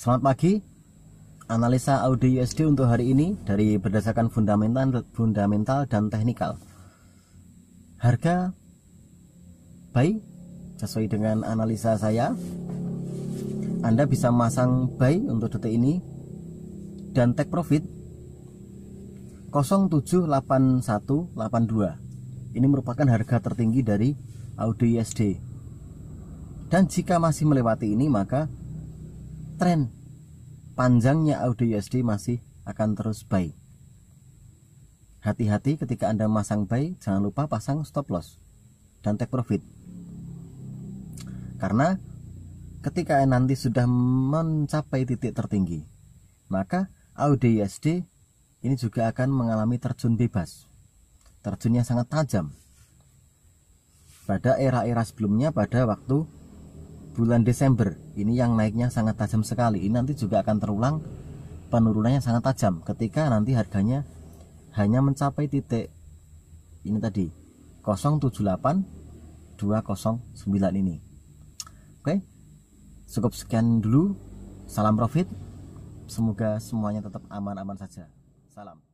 Selamat pagi. Analisa audio USD untuk hari ini dari berdasarkan fundamental, fundamental dan teknikal. Harga buy sesuai dengan analisa saya. Anda bisa masang buy untuk detik ini dan take profit 078182. Ini merupakan harga tertinggi dari audio USD. Dan jika masih melewati ini maka tren panjangnya audio USD masih akan terus baik. Hati-hati ketika Anda masang buy, jangan lupa pasang stop loss dan take profit. Karena ketika nanti sudah mencapai titik tertinggi, maka AUD USD ini juga akan mengalami terjun bebas. Terjunnya sangat tajam. Pada era-era sebelumnya pada waktu bulan Desember ini yang naiknya sangat tajam sekali ini nanti juga akan terulang penurunannya sangat tajam ketika nanti harganya hanya mencapai titik ini tadi 078 209 ini oke cukup sekian dulu salam profit semoga semuanya tetap aman-aman saja salam